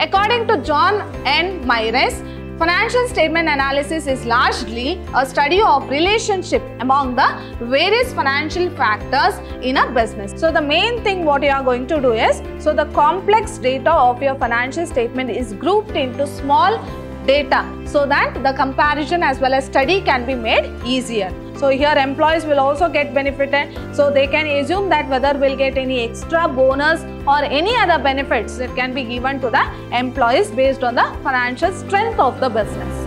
According to John N. Myers, Financial statement analysis is largely a study of relationship among the various financial factors in a business. So the main thing what you are going to do is, so the complex data of your financial statement is grouped into small data so that the comparison as well as study can be made easier. So here employees will also get benefited. So they can assume that whether we'll get any extra bonus or any other benefits that can be given to the employees based on the financial strength of the business.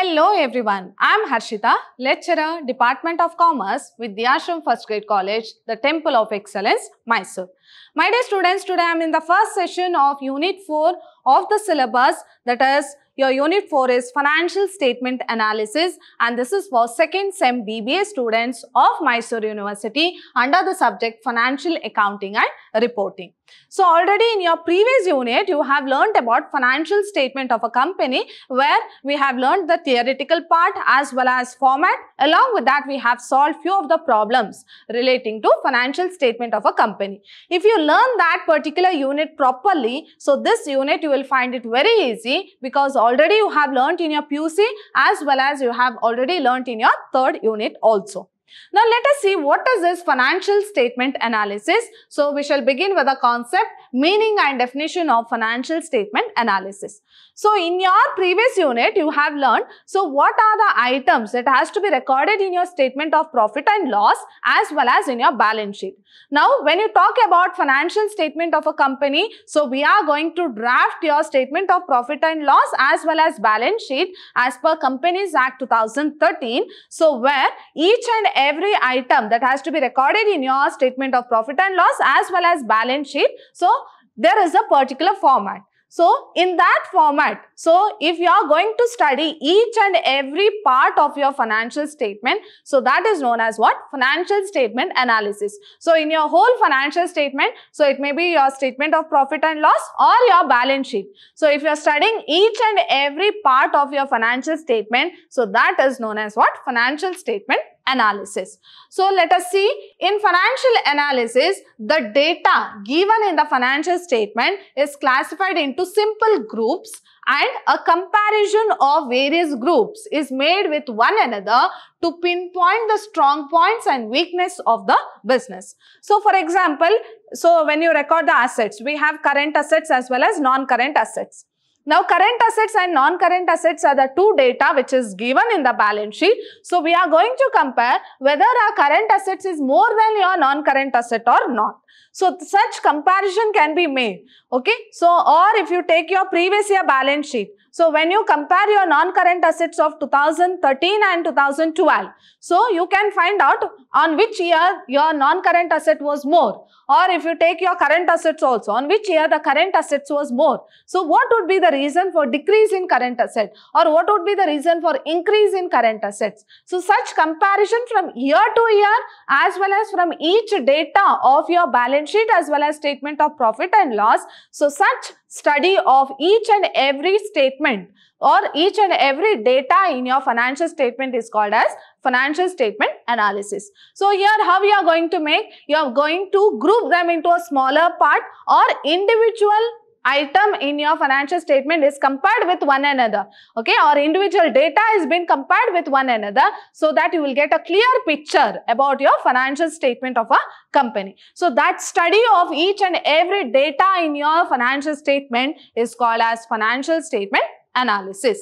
Hello everyone, I am Harshita, lecturer, Department of Commerce, with the Ashram First Grade College, the Temple of Excellence, Mysore. My dear students, today I am in the first session of Unit 4 of the syllabus that is your Unit 4 is Financial Statement Analysis and this is for second SEM BBA students of Mysore University under the subject Financial Accounting and Reporting. So already in your previous unit, you have learned about financial statement of a company where we have learned the theoretical part as well as format. Along with that, we have solved few of the problems relating to financial statement of a company. If you learn that particular unit properly, so this unit you will find it very easy because already you have learned in your PUC as well as you have already learned in your third unit also. Now let us see what is this financial statement analysis. So we shall begin with the concept, meaning and definition of financial statement analysis. So in your previous unit you have learned, so what are the items that has to be recorded in your statement of profit and loss as well as in your balance sheet. Now when you talk about financial statement of a company, so we are going to draft your statement of profit and loss as well as balance sheet as per Companies Act 2013. So where each and every item that has to be recorded in your statement of profit and loss as well as balance sheet. So, there is a particular format. So, in that format, so if you are going to study each and every part of your financial statement, so that is known as what? Financial statement analysis. So, in your whole financial statement, so it may be your statement of profit and loss or your balance sheet. So, if you are studying each and every part of your financial statement, so that is known as what? Financial statement analysis. So let us see in financial analysis the data given in the financial statement is classified into simple groups and a comparison of various groups is made with one another to pinpoint the strong points and weakness of the business. So for example, so when you record the assets, we have current assets as well as non-current assets. Now current assets and non-current assets are the two data which is given in the balance sheet. So we are going to compare whether our current assets is more than your non-current asset or not. So such comparison can be made. Okay. So or if you take your previous year balance sheet. So when you compare your non-current assets of 2013 and 2012. So you can find out on which year your non-current asset was more or if you take your current assets also on which year the current assets was more. So what would be the reason for decrease in current asset or what would be the reason for increase in current assets. So such comparison from year to year as well as from each data of your balance sheet as well as statement of profit and loss. So such study of each and every statement or each and every data in your financial statement is called as financial statement analysis. So here how you are going to make, you are going to group them into a smaller part or individual item in your financial statement is compared with one another okay or individual data is been compared with one another so that you will get a clear picture about your financial statement of a company so that study of each and every data in your financial statement is called as financial statement analysis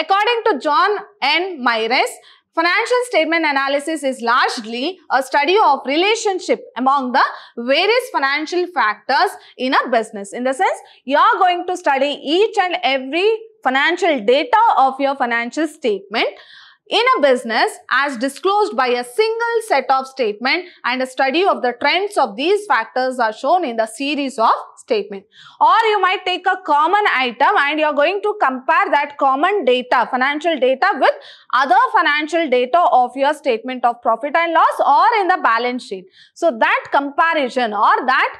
According to John N. Myres, Financial statement analysis is largely a study of relationship among the various financial factors in a business. In the sense, you are going to study each and every financial data of your financial statement in a business as disclosed by a single set of statement and a study of the trends of these factors are shown in the series of statement. Or you might take a common item and you are going to compare that common data, financial data with other financial data of your statement of profit and loss or in the balance sheet. So that comparison or that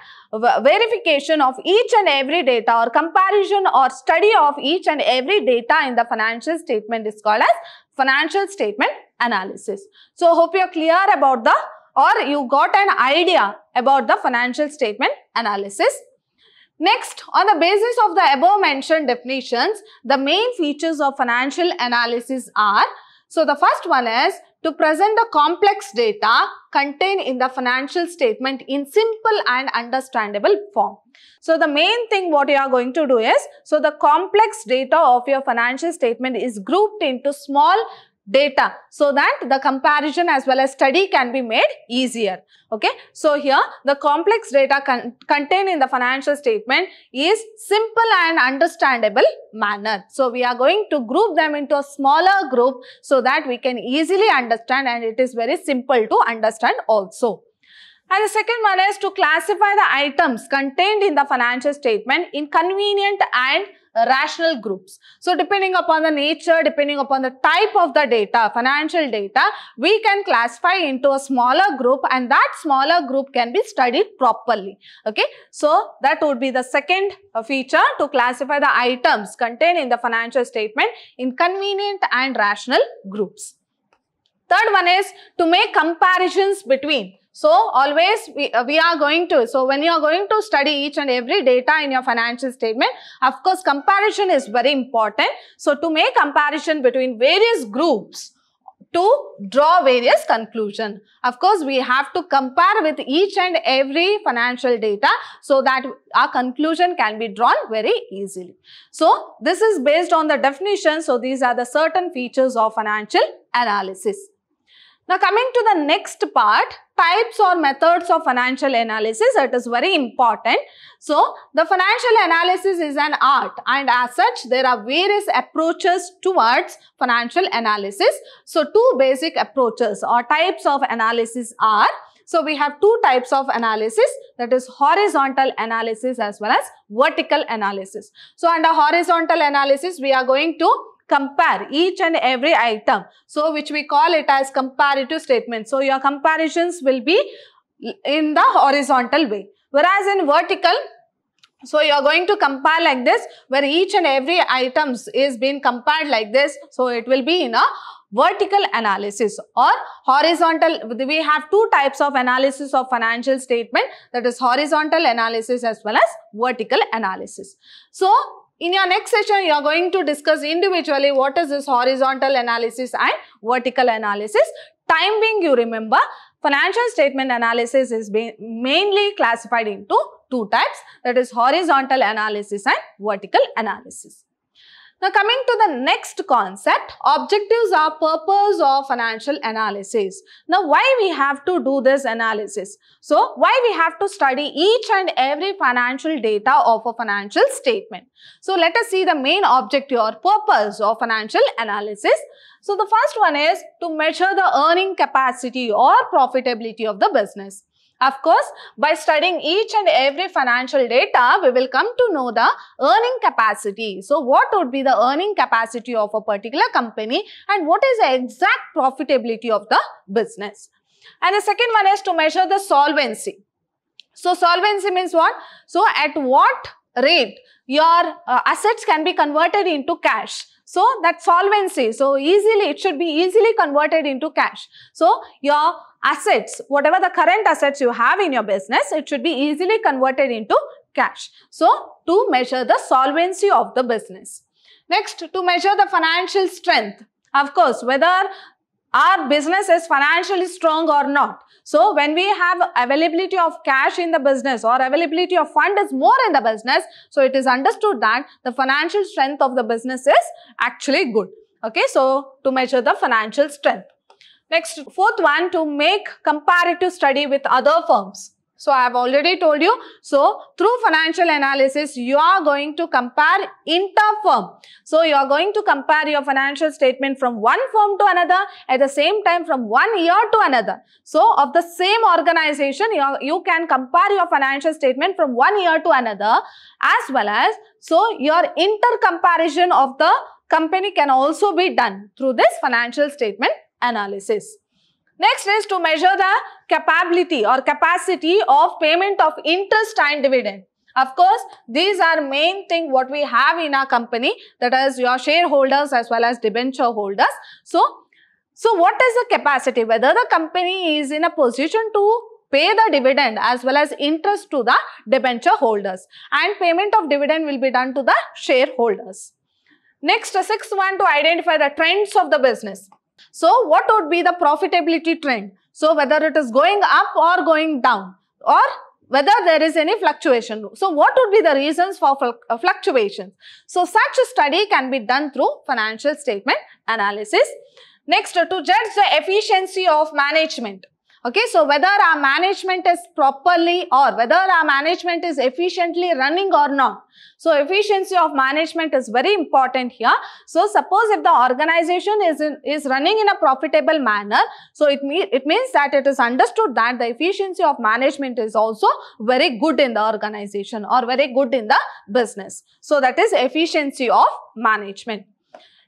verification of each and every data or comparison or study of each and every data in the financial statement is called as financial statement analysis. So hope you're clear about the or you got an idea about the financial statement analysis. Next, on the basis of the above mentioned definitions, the main features of financial analysis are so the first one is to present the complex data contained in the financial statement in simple and understandable form. So the main thing what you are going to do is, so the complex data of your financial statement is grouped into small data so that the comparison as well as study can be made easier. Okay. So here the complex data con contained in the financial statement is simple and understandable manner. So we are going to group them into a smaller group so that we can easily understand and it is very simple to understand also. And the second one is to classify the items contained in the financial statement in convenient and rational groups. So depending upon the nature, depending upon the type of the data, financial data, we can classify into a smaller group and that smaller group can be studied properly. Okay. So that would be the second feature to classify the items contained in the financial statement in convenient and rational groups. Third one is to make comparisons between so always we, uh, we are going to, so when you are going to study each and every data in your financial statement, of course comparison is very important. So to make comparison between various groups, to draw various conclusion. Of course, we have to compare with each and every financial data so that our conclusion can be drawn very easily. So, this is based on the definition. So, these are the certain features of financial analysis. Now coming to the next part, types or methods of financial analysis, it is very important. So the financial analysis is an art and as such there are various approaches towards financial analysis. So two basic approaches or types of analysis are, so we have two types of analysis that is horizontal analysis as well as vertical analysis. So under horizontal analysis we are going to compare each and every item. So, which we call it as comparative statement. So, your comparisons will be in the horizontal way. Whereas in vertical, so you are going to compare like this where each and every items is being compared like this. So it will be in a vertical analysis or horizontal. We have two types of analysis of financial statement that is horizontal analysis as well as vertical analysis. So in your next session, you are going to discuss individually what is this horizontal analysis and vertical analysis. Time being, you remember, financial statement analysis is mainly classified into two types that is horizontal analysis and vertical analysis. Now coming to the next concept, objectives are purpose of financial analysis. Now why we have to do this analysis? So why we have to study each and every financial data of a financial statement? So let us see the main objective or purpose of financial analysis. So the first one is to measure the earning capacity or profitability of the business. Of course, by studying each and every financial data, we will come to know the earning capacity. So, what would be the earning capacity of a particular company and what is the exact profitability of the business. And the second one is to measure the solvency. So, solvency means what? So, at what rate, your uh, assets can be converted into cash. So that solvency, so easily, it should be easily converted into cash. So your assets, whatever the current assets you have in your business, it should be easily converted into cash. So to measure the solvency of the business. Next, to measure the financial strength. Of course, whether our business is financially strong or not. So when we have availability of cash in the business or availability of fund is more in the business, so it is understood that the financial strength of the business is actually good. Okay, so to measure the financial strength. Next, fourth one, to make comparative study with other firms. So I have already told you. So through financial analysis, you are going to compare inter-firm. So you are going to compare your financial statement from one firm to another at the same time from one year to another. So of the same organization, you, are, you can compare your financial statement from one year to another as well as so your inter-comparison of the company can also be done through this financial statement analysis. Next is to measure the capability or capacity of payment of interest and dividend. Of course, these are main thing what we have in our company that is your shareholders as well as debenture holders. So, so what is the capacity? Whether the company is in a position to pay the dividend as well as interest to the debenture holders and payment of dividend will be done to the shareholders. Next, sixth one to identify the trends of the business. So what would be the profitability trend? So whether it is going up or going down or whether there is any fluctuation. So what would be the reasons for uh, fluctuations? So such a study can be done through financial statement analysis. Next, to judge the efficiency of management. Okay, so whether our management is properly or whether our management is efficiently running or not. So efficiency of management is very important here. So suppose if the organization is, in, is running in a profitable manner, so it, me, it means that it is understood that the efficiency of management is also very good in the organization or very good in the business. So that is efficiency of management.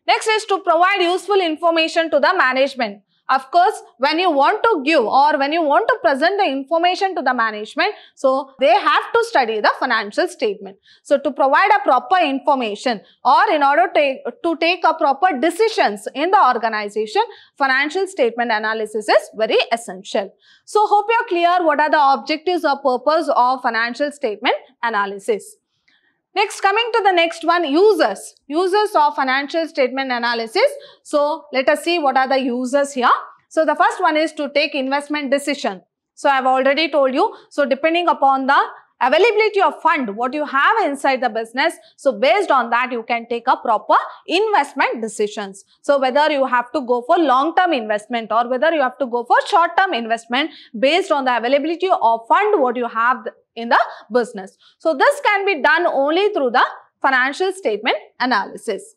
Next is to provide useful information to the management. Of course, when you want to give or when you want to present the information to the management, so they have to study the financial statement. So to provide a proper information or in order to, to take a proper decisions in the organization, financial statement analysis is very essential. So hope you're clear what are the objectives or purpose of financial statement analysis. Next, coming to the next one, users. Users of financial statement analysis. So, let us see what are the users here. So, the first one is to take investment decision. So, I have already told you. So, depending upon the availability of fund, what you have inside the business. So based on that, you can take a proper investment decisions. So whether you have to go for long-term investment or whether you have to go for short-term investment based on the availability of fund, what you have in the business. So this can be done only through the financial statement analysis.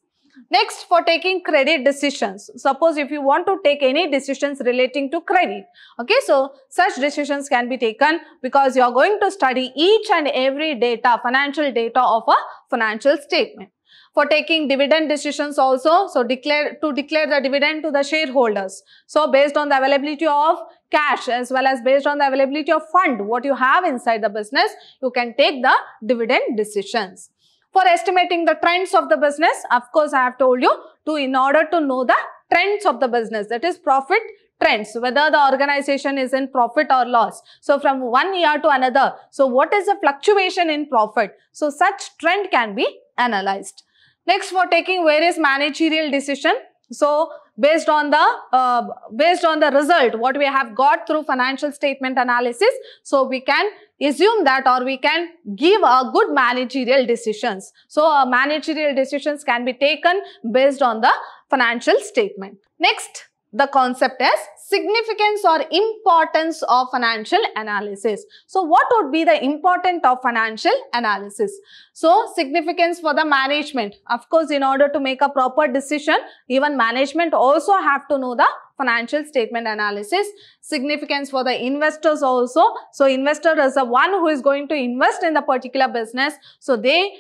Next, for taking credit decisions. Suppose if you want to take any decisions relating to credit. Okay, so such decisions can be taken because you are going to study each and every data, financial data of a financial statement for taking dividend decisions also so declare to declare the dividend to the shareholders so based on the availability of cash as well as based on the availability of fund what you have inside the business you can take the dividend decisions for estimating the trends of the business, of course, I have told you to in order to know the trends of the business, that is profit trends, whether the organization is in profit or loss. So from one year to another, so what is the fluctuation in profit? So such trend can be analyzed. Next, for taking various managerial decision. So based on the uh, based on the result what we have got through financial statement analysis so we can assume that or we can give a good managerial decisions so uh, managerial decisions can be taken based on the financial statement next the concept as significance or importance of financial analysis. So what would be the importance of financial analysis? So significance for the management. Of course, in order to make a proper decision, even management also have to know the financial statement analysis. Significance for the investors also. So investor is the one who is going to invest in the particular business. So they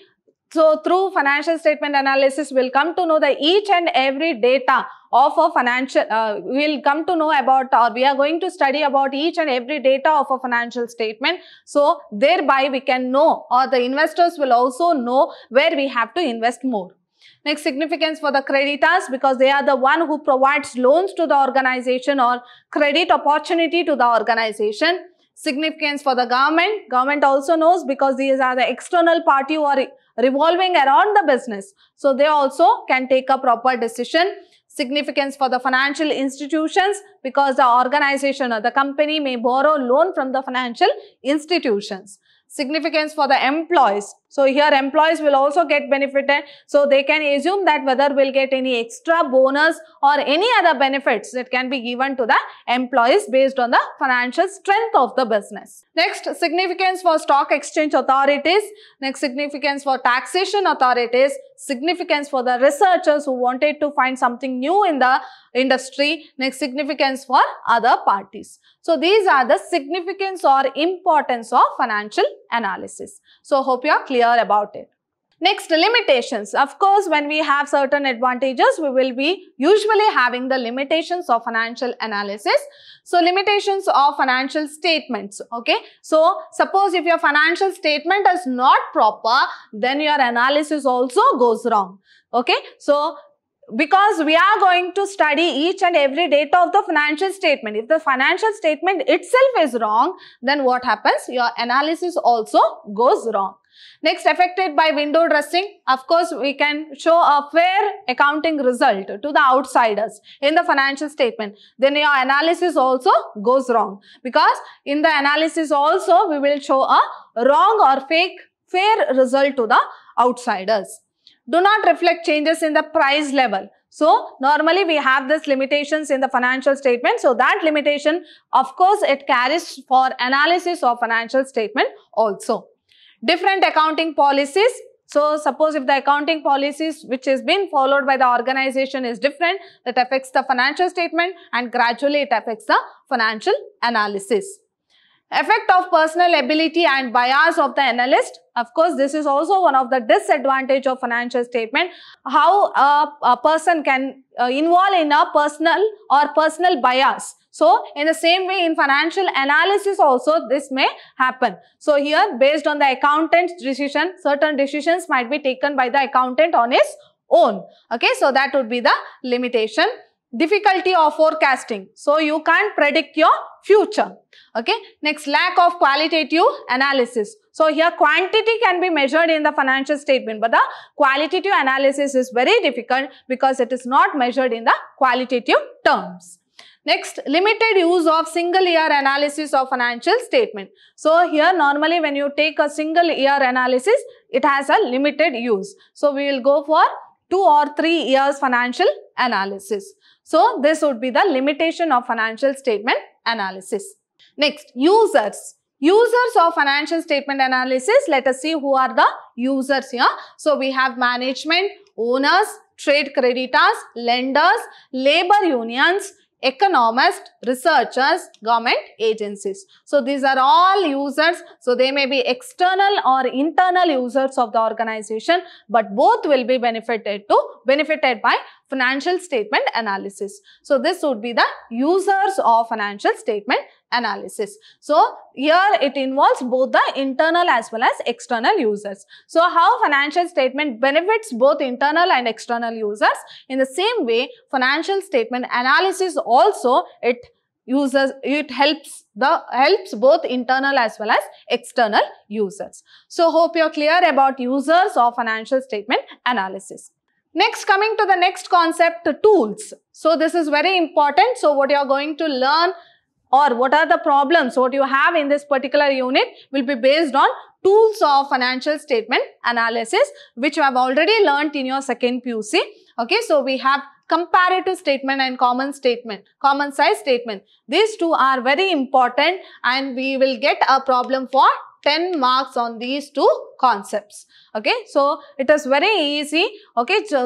so through financial statement analysis, we'll come to know the each and every data of a financial, uh, we'll come to know about or we are going to study about each and every data of a financial statement. So thereby we can know or the investors will also know where we have to invest more. Next significance for the creditors because they are the one who provides loans to the organization or credit opportunity to the organization. Significance for the government. Government also knows because these are the external party or revolving around the business. So they also can take a proper decision significance for the financial institutions because the organization or the company may borrow loan from the financial institutions. Significance for the employees so here employees will also get benefited. So they can assume that whether will get any extra bonus or any other benefits that can be given to the employees based on the financial strength of the business. Next, significance for stock exchange authorities. Next, significance for taxation authorities. Significance for the researchers who wanted to find something new in the industry. Next, significance for other parties. So these are the significance or importance of financial analysis. So hope you are clear about it. Next, limitations. Of course, when we have certain advantages, we will be usually having the limitations of financial analysis. So, limitations of financial statements, okay? So, suppose if your financial statement is not proper, then your analysis also goes wrong, okay? So, because we are going to study each and every data of the financial statement. If the financial statement itself is wrong, then what happens? Your analysis also goes wrong. Next, affected by window dressing. Of course, we can show a fair accounting result to the outsiders in the financial statement. Then your analysis also goes wrong because in the analysis also we will show a wrong or fake fair result to the outsiders do not reflect changes in the price level. So normally we have this limitations in the financial statement. So that limitation, of course, it carries for analysis of financial statement also. Different accounting policies. So suppose if the accounting policies which is been followed by the organization is different, that affects the financial statement and gradually it affects the financial analysis. Effect of personal ability and bias of the analyst. Of course, this is also one of the disadvantage of financial statement. How a, a person can uh, involve in a personal or personal bias. So, in the same way, in financial analysis also, this may happen. So, here, based on the accountant's decision, certain decisions might be taken by the accountant on his own. Okay, so that would be the limitation difficulty of forecasting. So you can't predict your future. Okay. Next, lack of qualitative analysis. So here quantity can be measured in the financial statement, but the qualitative analysis is very difficult because it is not measured in the qualitative terms. Next, limited use of single year analysis of financial statement. So here normally when you take a single year analysis, it has a limited use. So we will go for two or three years financial analysis. So this would be the limitation of financial statement analysis. Next, users. Users of financial statement analysis, let us see who are the users here. So we have management, owners, trade creditors, lenders, labor unions, economists, researchers, government agencies. So these are all users. So they may be external or internal users of the organization, but both will be benefited to benefited by financial statement analysis. So this would be the users of financial statement analysis. So here it involves both the internal as well as external users. So how financial statement benefits both internal and external users. In the same way, financial statement analysis also it users it helps the helps both internal as well as external users so hope you're clear about users of financial statement analysis Next, coming to the next concept, tools. So this is very important. So what you are going to learn or what are the problems, what you have in this particular unit will be based on tools of financial statement analysis, which you have already learnt in your second PUC. Okay, so we have comparative statement and common statement, common size statement. These two are very important and we will get a problem for 10 marks on these two concepts. Okay, so it is very easy. Okay, so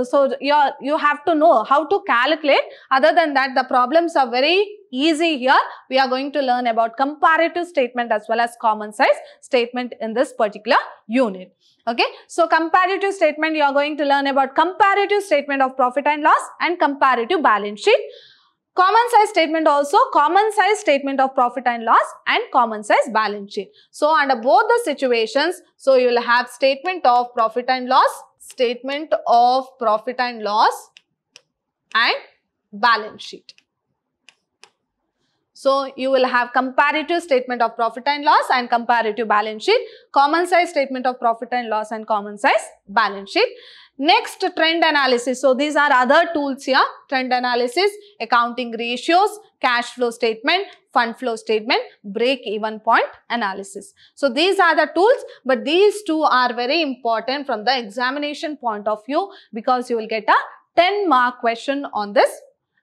you you have to know how to calculate. Other than that, the problems are very easy here. We are going to learn about comparative statement as well as common size statement in this particular unit. Okay, so comparative statement, you are going to learn about comparative statement of profit and loss and comparative balance sheet. Common size statement also, common size statement of profit and loss and common size balance sheet. So, under both the situations, so you will have statement of profit and loss, statement of profit and loss and balance sheet. So, you will have comparative statement of profit and loss and comparative balance sheet, common size statement of profit and loss and common size balance sheet. Next, trend analysis. So, these are other tools here. Trend analysis, accounting ratios, cash flow statement, fund flow statement, break even point analysis. So, these are the tools, but these two are very important from the examination point of view because you will get a 10 mark question on this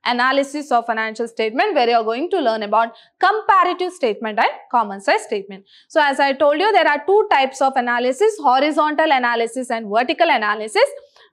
analysis of financial statement where you are going to learn about comparative statement and common size statement. So as I told you, there are two types of analysis, horizontal analysis and vertical analysis.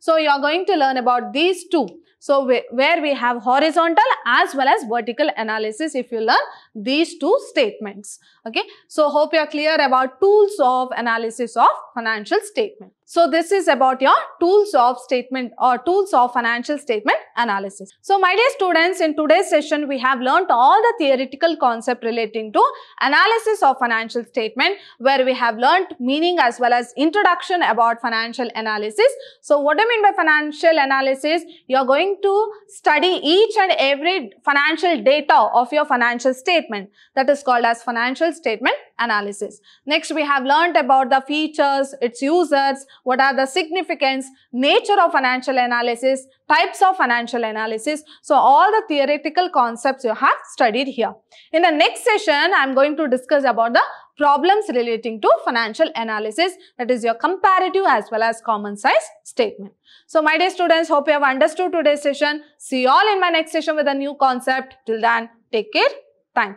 So you are going to learn about these two. So where we have horizontal as well as vertical analysis if you learn these two statements. Okay, so hope you're clear about tools of analysis of financial statement. So this is about your tools of statement or tools of financial statement analysis. So my dear students, in today's session, we have learnt all the theoretical concept relating to analysis of financial statement where we have learnt meaning as well as introduction about financial analysis. So what do I mean by financial analysis? You're going to study each and every financial data of your financial statement that is called as financial statement analysis. Next, we have learned about the features, its users, what are the significance, nature of financial analysis, types of financial analysis. So, all the theoretical concepts you have studied here. In the next session, I am going to discuss about the problems relating to financial analysis that is your comparative as well as common size statement. So my dear students, hope you have understood today's session. See you all in my next session with a new concept. Till then, take care. Thank you.